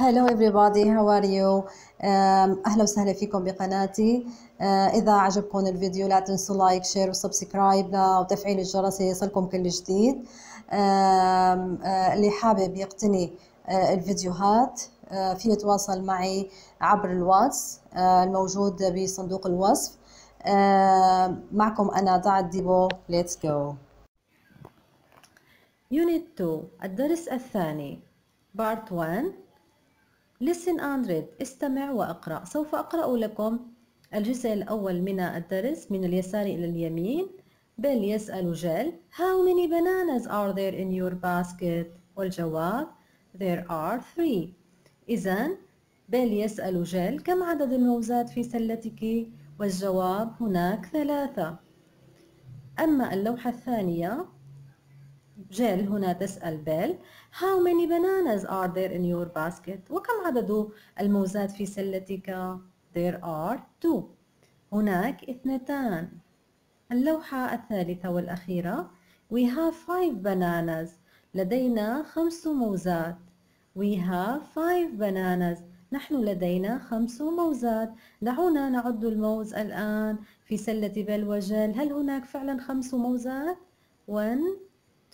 هلو everybody هاو ار يو اهلا وسهلا فيكم بقناتي اذا عجبكم الفيديو لا تنسوا لايك شير وسبسكرايب وتفعيل الجرس ليصلكم كل جديد um, uh, اللي حابب يقتني uh, الفيديوهات uh, في يتواصل معي عبر الواتس الموجود بصندوق الوصف معكم انا دعاء ديبو ليتس جو يونت 2 الدرس الثاني بارت 1 Listen and read استمع وأقرأ سوف أقرأ لكم الجزء الأول من الدرس من اليسار إلى اليمين بل يسأل جيل How many bananas are there in your basket? والجواب There are three إذا بل يسأل جيل كم عدد الموزات في سلتك؟ والجواب هناك ثلاثة أما اللوحة الثانية جيل هنا تسأل بيل How many bananas are there in your basket? وكم عدد الموزات في سلتك? There are two هناك اثنتان اللوحة الثالثة والأخيرة We have five bananas لدينا خمس موزات We have five bananas نحن لدينا خمس موزات دعونا نعد الموز الآن في سلة بل وجل هل هناك فعلا خمس موزات؟ One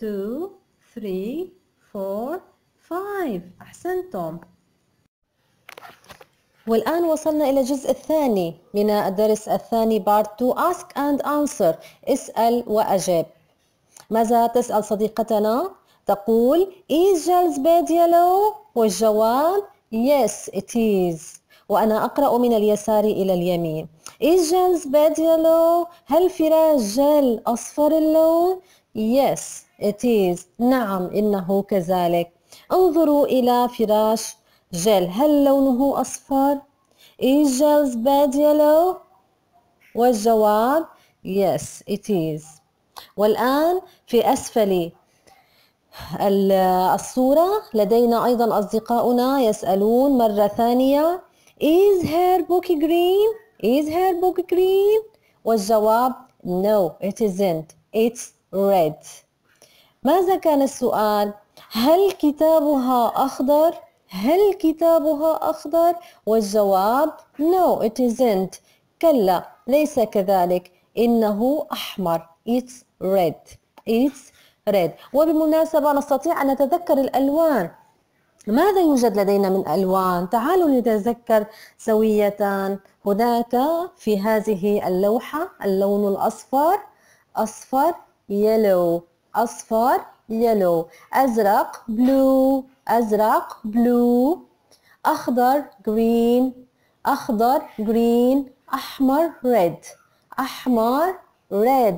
two, three, four, five أحسنتم والآن وصلنا إلى الجزء الثاني من الدرس الثاني بارت 2 Ask and Answer اسأل وأجب. ماذا تسأل صديقتنا؟ تقول Is Jell's bed yellow؟ والجواب Yes it is وأنا أقرأ من اليسار إلى اليمين Is Jell's bed yellow؟ هل فراش جل أصفر اللون؟ Yes It is. نعم إنه كذلك. انظروا إلى فراش جيل. هل لونه أصفر؟ Is Jill's bed yellow? والجواب Yes, it is. والآن في أسفل الصورة لدينا أيضا أصدقاؤنا يسألون مرة ثانية Is her book green? Is her book green? والجواب No, it isn't. It's red. ماذا كان السؤال هل كتابها أخضر هل كتابها أخضر والجواب no it isn't كلا ليس كذلك إنه أحمر it's red it's red وبالمناسبة نستطيع أن نتذكر الألوان ماذا يوجد لدينا من ألوان؟ تعالوا نتذكر سوية هناك في هذه اللوحة اللون الأصفر أصفر يلو أصفر yellow أزرق blue أزرق blue أخضر green أخضر green أحمر red أحمر red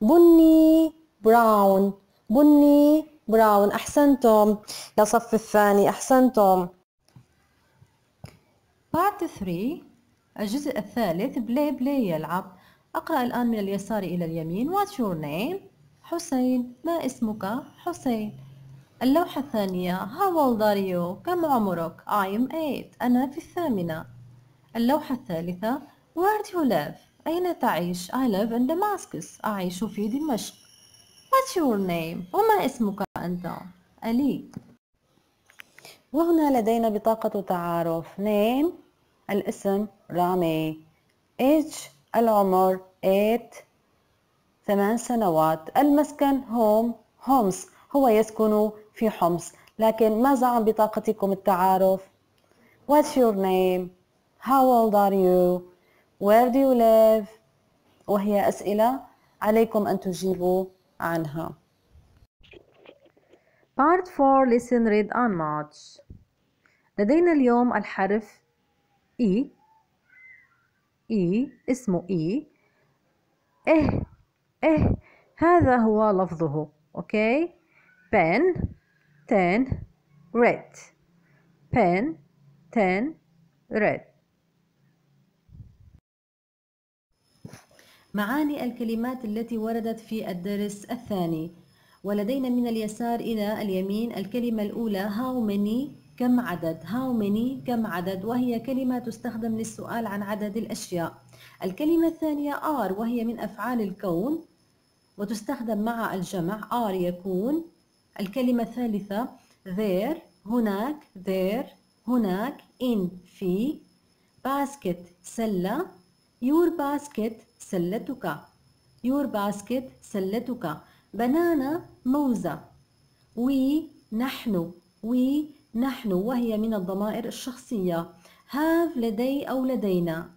بني brown بني براون أحسنتم لصف الثاني أحسنتم بارت 3 الجزء الثالث بلاي بلاي يلعب أقرأ الآن من اليسار إلى اليمين What's your name? حسين ما اسمك حسين اللوحة الثانية How old are you? كم عمرك? I am 8 أنا في الثامنة اللوحة الثالثة Where do you live? أين تعيش? I live in Damascus أعيش في دمشق What's your name? وما اسمك أنت؟ ألي وهنا لدينا بطاقة تعارف name الاسم رامي age العمر 8 ثمان سنوات المسكن هوم هومس هو يسكن في حمص لكن ماذا عن بطاقتكم التعارف What's your name How old are you Where do you live وهي أسئلة عليكم أن تجيبوا عنها Part 4 Listen, read and match لدينا اليوم الحرف E E اسمه E إيه إيه هذا هو لفظه أوكي pen ten red pen ten red معاني الكلمات التي وردت في الدرس الثاني ولدينا من اليسار إلى اليمين الكلمة الأولى how many كم عدد how many كم عدد وهي كلمة تستخدم للسؤال عن عدد الأشياء الكلمة الثانية are وهي من أفعال الكون وتستخدم مع الجمع are يكون الكلمة الثالثة there هناك there هناك in في basket سلة your basket سلتك your basket سلتك بنانا موزة we نحن we نحن وهي من الضمائر الشخصية have لدي أو لدينا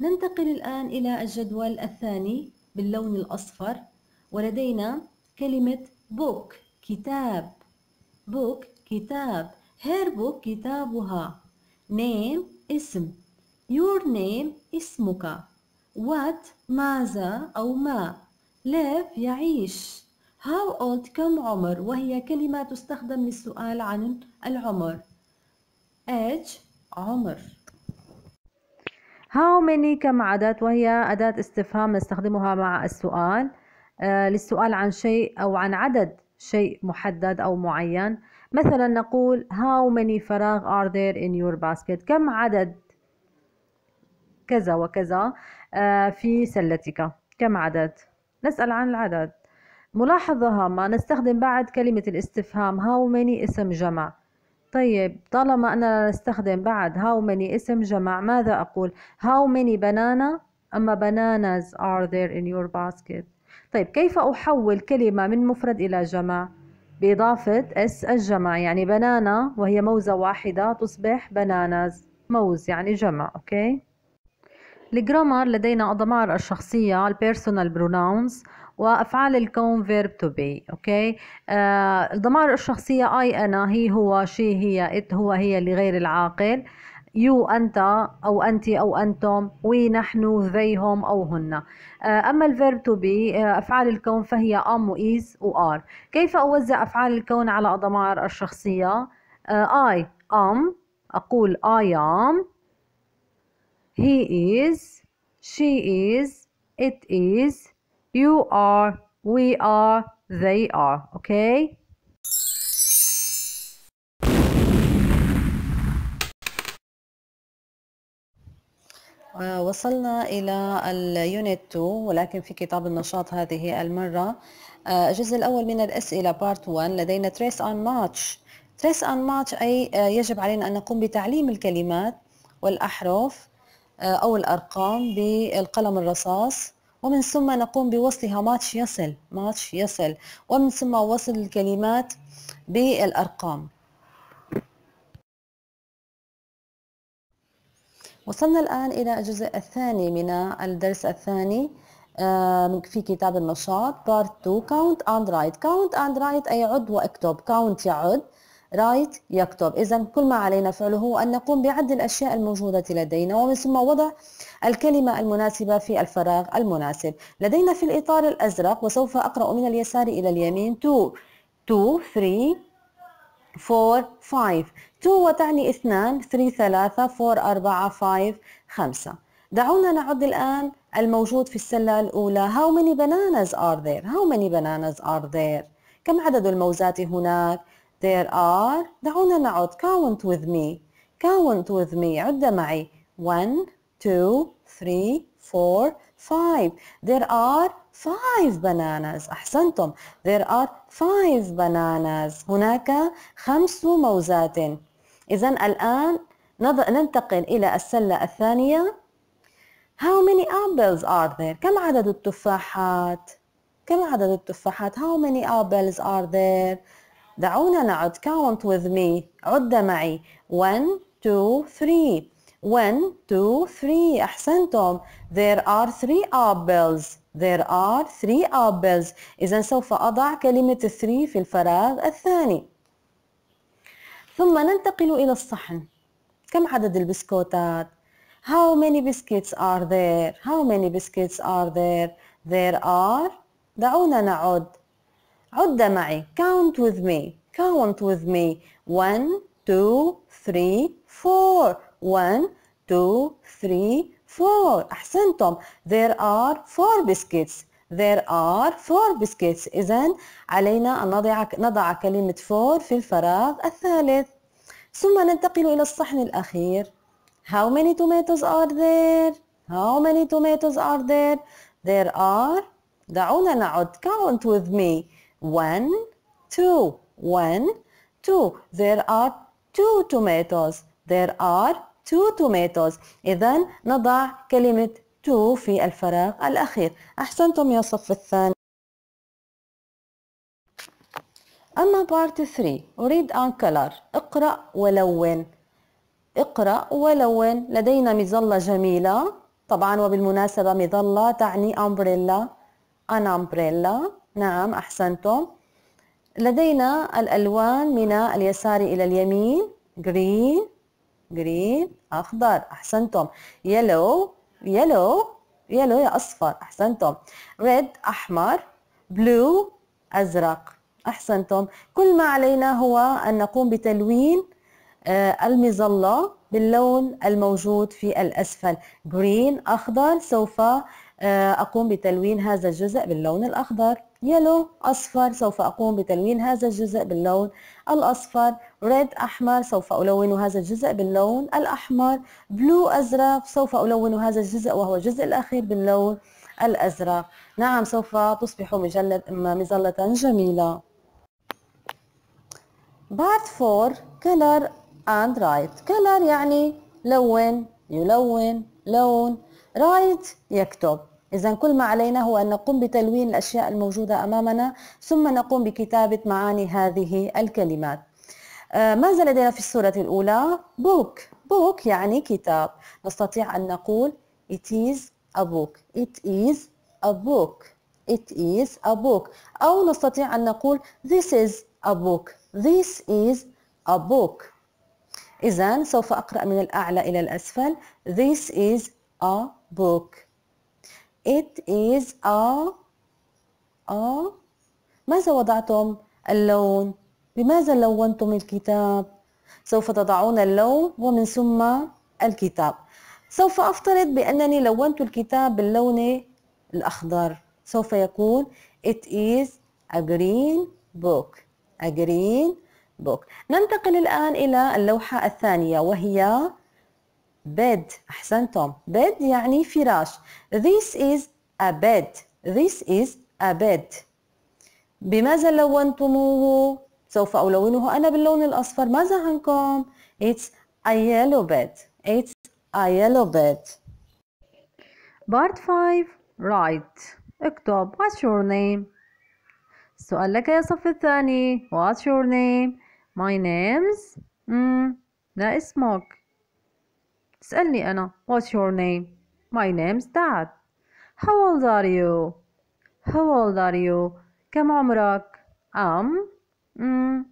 ننتقل الآن إلى الجدول الثاني باللون الأصفر ولدينا كلمة book كتاب book كتاب her book كتابها name اسم your name اسمك what ماذا أو ما live يعيش how old كم عمر وهي كلمة تستخدم للسؤال عن العمر age عمر how many كم عدد وهي أداة استفهام نستخدمها مع السؤال آه، للسؤال عن شيء أو عن عدد شيء محدد أو معين مثلا نقول how many فراغ are there in your basket كم عدد كذا وكذا آه، في سلتك كم عدد نسأل عن العدد ملاحظة هامة نستخدم بعد كلمة الاستفهام how many اسم جمع طيب طالما أنا نستخدم بعد how many اسم جمع ماذا أقول how many banana أما bananas are there in your basket طيب كيف أحول كلمة من مفرد إلى جمع؟ بإضافة اس الجمع يعني بنانا وهي موزة واحدة تصبح بناناز موز يعني جمع أوكي؟ الجرامر لدينا الضمائر الشخصية البيرسونال بروناونز وأفعال الكون verb to be أوكي آه، الضمائر الشخصية I أنا هي هو شي هي إت هو هي لغير العاقل يو أنت أو أنت أو أنتم وي نحن ذيهم أو هن آه، أما الفيرب تو بي أفعال الكون فهي أم وإيز وآر كيف أوزع أفعال الكون على أضمار الشخصية آه، I am أقول I am he is she is it is you are we are they are okay آه، وصلنا إلى اليونت 2 ولكن في كتاب النشاط هذه المرة آه، الجزء الأول من الأسئلة بارت 1 لدينا trace and match trace and match أي آه، يجب علينا أن نقوم بتعليم الكلمات والأحرف أو الأرقام بالقلم الرصاص ومن ثم نقوم بوصلها ماتش يصل ماتش يصل ومن ثم وصل الكلمات بالأرقام وصلنا الآن إلى الجزء الثاني من الدرس الثاني آه، في كتاب النشاط بارت 2 count and write count and write أي عد واكتب count يعد write يكتب إذا كل ما علينا فعله هو أن نقوم بعد الأشياء الموجودة لدينا ومن ثم وضع الكلمة المناسبة في الفراغ المناسب لدينا في الإطار الأزرق وسوف أقرأ من اليسار إلى اليمين 2 2 3 4 5 2 وتعني اثنان 3 3 4 4 5 5 دعونا نعد الآن الموجود في السلة الأولى How many bananas are there? How many bananas are there? كم عدد الموزات هناك? There are دعونا نعد Count with me Count with me عد معي 1 2 3 4 5 There are five bananas أحسنتم there are five bananas هناك خمس موزات إذا الآن ننتقل إلى السلة الثانية How many apples are there? كم عدد التفاحات؟ كم عدد التفاحات؟ How many apples are there? دعونا نعد count with me عد معي one two three one two three أحسنتم There are three apples There are three apples إذا سوف أضع كلمة three في الفراغ الثاني ثم ننتقل إلى الصحن كم عدد البسكوتات؟ How many biscuits are there? How many biscuits are there? There are دعونا نعد عد معي count with me count with me One, two, three, four. One, two, three, four أحسنتم there are four biscuits there are four biscuits إذا علينا أن نضع نضع كلمة four في الفراغ الثالث ثم ننتقل إلى الصحن الأخير how many tomatoes are there how many tomatoes are there there are دعونا نعد count with me one two one two there are two tomatoes there are two tomatoes إذا نضع كلمة two في الفراغ الأخير أحسنتم يا صف الثاني أما بارت 3 أريد أن كلر اقرأ ولون اقرأ ولون لدينا مظلة جميلة طبعا وبالمناسبة مظلة تعني أمبريلا أن أمبريلا نعم أحسنتم لدينا الألوان من اليسار إلى اليمين green جرين أخضر أحسنتم يلو يلو يلو يا أصفر أحسنتم ريد أحمر بلو أزرق أحسنتم كل ما علينا هو أن نقوم بتلوين آه، المظلة باللون الموجود في الأسفل جرين أخضر سوف آه، أقوم بتلوين هذا الجزء باللون الأخضر يلو أصفر سوف أقوم بتلوين هذا الجزء باللون الأصفر ريد أحمر سوف ألون هذا الجزء باللون الأحمر بلو أزرق سوف ألون هذا الجزء وهو الجزء الأخير باللون الأزرق نعم سوف تصبح مظلة جميلة بارت فور color and write color يعني لون يلون لون رايت يكتب إذا كل ما علينا هو أن نقوم بتلوين الأشياء الموجودة أمامنا ثم نقوم بكتابة معاني هذه الكلمات آه، ماذا لدينا في الصورة الأولى؟ book book يعني كتاب نستطيع أن نقول it is a book it is a book it is a book أو نستطيع أن نقول this is a book this is a book إذا سوف أقرأ من الأعلى إلى الأسفل this is a book it is a a ماذا وضعتم اللون بماذا لونتم الكتاب سوف تضعون اللون ومن ثم الكتاب سوف أفترض بأنني لونت الكتاب باللون الأخضر سوف يكون it is a green book a green book ننتقل الآن إلى اللوحة الثانية وهي bed أحسنتم bed يعني فراش this is a bed this is a bed بماذا لونتموه؟ سوف ألونه أنا باللون الأصفر ماذا عنكم؟ it's a yellow bed it's a yellow bed Part 5 Write اكتب what's your name السؤال لك يا صف الثاني what's your name my name's لا اسمك سألني أنا What's your name? My name's Dad How old are you? How old are you? كم عمرك? I'm mm.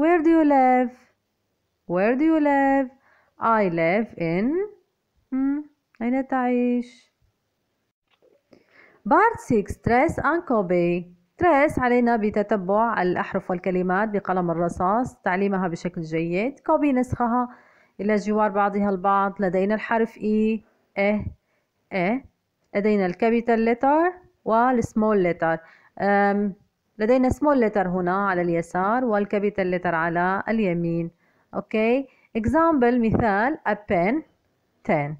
Where do you live? Where do you live? I live in mm. أين تعيش؟ بارت 6 تريس أن كوبي تريس علينا بتتبع الأحرف والكلمات بقلم الرصاص تعليمها بشكل جيد كوبي نسخها إلى جوار بعضها البعض لدينا الحرف E إيه إيه لدينا الكابيتال لتر والسمول لتر لدينا سمول لتر هنا على اليسار والكابيتال لتر على اليمين أوكي example مثال a pen 10